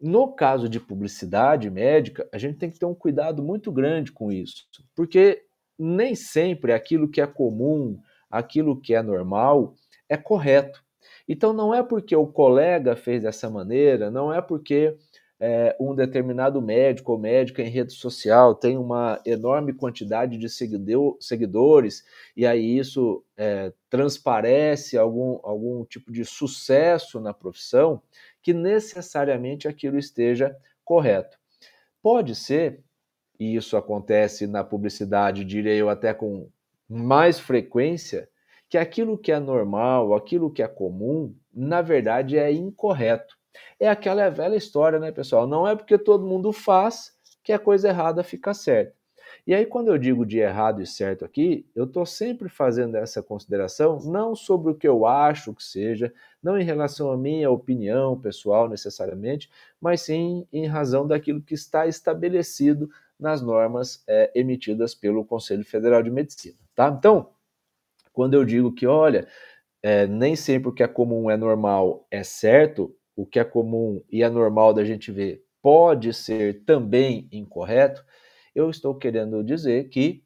No caso de publicidade médica, a gente tem que ter um cuidado muito grande com isso, porque nem sempre aquilo que é comum, aquilo que é normal, é correto. Então não é porque o colega fez dessa maneira, não é porque é, um determinado médico ou médica em rede social tem uma enorme quantidade de seguidor, seguidores, e aí isso é, transparece algum, algum tipo de sucesso na profissão, que necessariamente aquilo esteja correto. Pode ser, e isso acontece na publicidade, diria eu até com mais frequência, que aquilo que é normal, aquilo que é comum, na verdade é incorreto. É aquela velha história, né, pessoal? Não é porque todo mundo faz que a coisa errada fica certa. E aí, quando eu digo de errado e certo aqui, eu estou sempre fazendo essa consideração, não sobre o que eu acho que seja, não em relação à minha opinião pessoal necessariamente, mas sim em razão daquilo que está estabelecido nas normas é, emitidas pelo Conselho Federal de Medicina. Tá? Então, quando eu digo que, olha, é, nem sempre o que é comum é normal é certo, o que é comum e é normal da gente ver pode ser também incorreto, eu estou querendo dizer que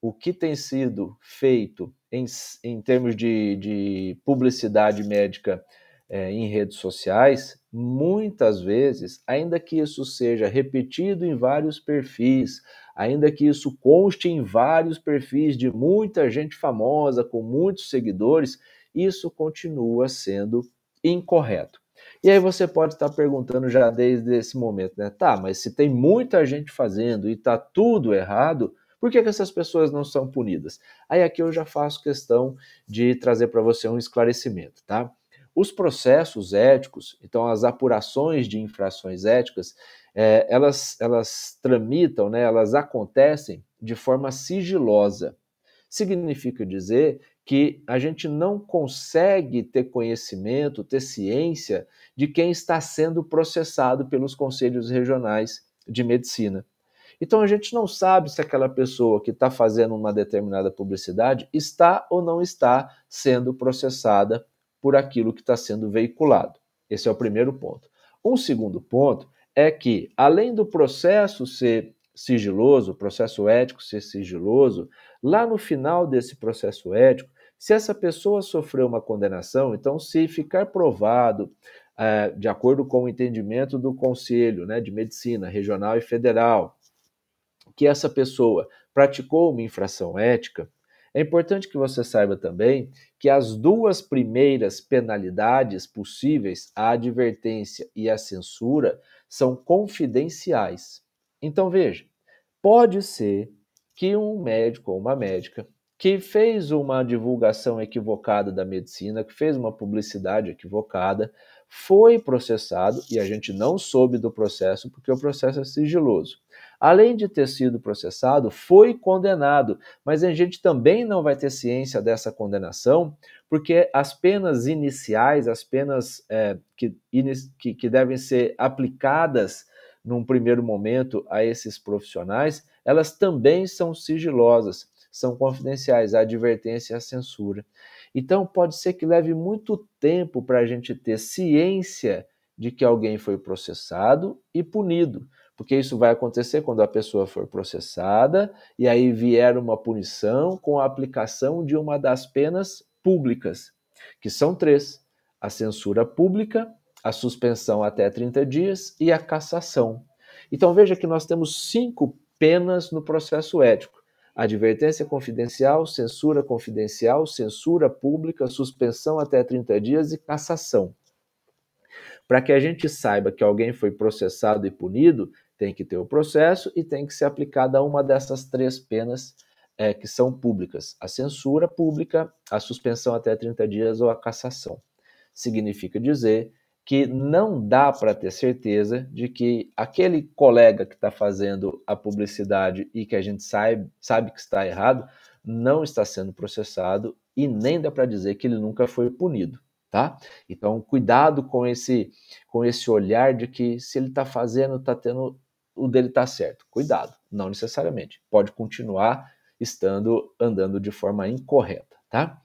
o que tem sido feito em, em termos de, de publicidade médica é, em redes sociais, muitas vezes, ainda que isso seja repetido em vários perfis, ainda que isso conste em vários perfis de muita gente famosa, com muitos seguidores, isso continua sendo incorreto. E aí você pode estar perguntando já desde esse momento, né? Tá, mas se tem muita gente fazendo e tá tudo errado, por que, que essas pessoas não são punidas? Aí aqui eu já faço questão de trazer para você um esclarecimento, tá? Os processos éticos, então as apurações de infrações éticas, é, elas, elas tramitam, né, elas acontecem de forma sigilosa significa dizer que a gente não consegue ter conhecimento, ter ciência de quem está sendo processado pelos conselhos regionais de medicina. Então a gente não sabe se aquela pessoa que está fazendo uma determinada publicidade está ou não está sendo processada por aquilo que está sendo veiculado. Esse é o primeiro ponto. Um segundo ponto é que, além do processo ser sigiloso, processo ético ser sigiloso, lá no final desse processo ético, se essa pessoa sofreu uma condenação, então se ficar provado, é, de acordo com o entendimento do Conselho né, de Medicina Regional e Federal, que essa pessoa praticou uma infração ética, é importante que você saiba também que as duas primeiras penalidades possíveis, a advertência e a censura, são confidenciais. Então veja, pode ser que um médico ou uma médica que fez uma divulgação equivocada da medicina, que fez uma publicidade equivocada, foi processado e a gente não soube do processo porque o processo é sigiloso. Além de ter sido processado, foi condenado, mas a gente também não vai ter ciência dessa condenação porque as penas iniciais, as penas é, que, que, que devem ser aplicadas num primeiro momento a esses profissionais, elas também são sigilosas, são confidenciais, a advertência e a censura. Então, pode ser que leve muito tempo para a gente ter ciência de que alguém foi processado e punido, porque isso vai acontecer quando a pessoa for processada e aí vier uma punição com a aplicação de uma das penas públicas, que são três: a censura pública, a suspensão até 30 dias e a cassação. Então veja que nós temos cinco penas no processo ético: advertência confidencial, censura confidencial, censura pública, suspensão até 30 dias e cassação. Para que a gente saiba que alguém foi processado e punido, tem que ter o processo e tem que ser aplicada uma dessas três penas é, que são públicas: a censura pública, a suspensão até 30 dias ou a cassação. Significa dizer que não dá para ter certeza de que aquele colega que está fazendo a publicidade e que a gente sabe, sabe que está errado, não está sendo processado e nem dá para dizer que ele nunca foi punido. Tá? Então, cuidado com esse, com esse olhar de que se ele está fazendo, está tendo o dele está certo. Cuidado, não necessariamente. Pode continuar estando andando de forma incorreta, tá?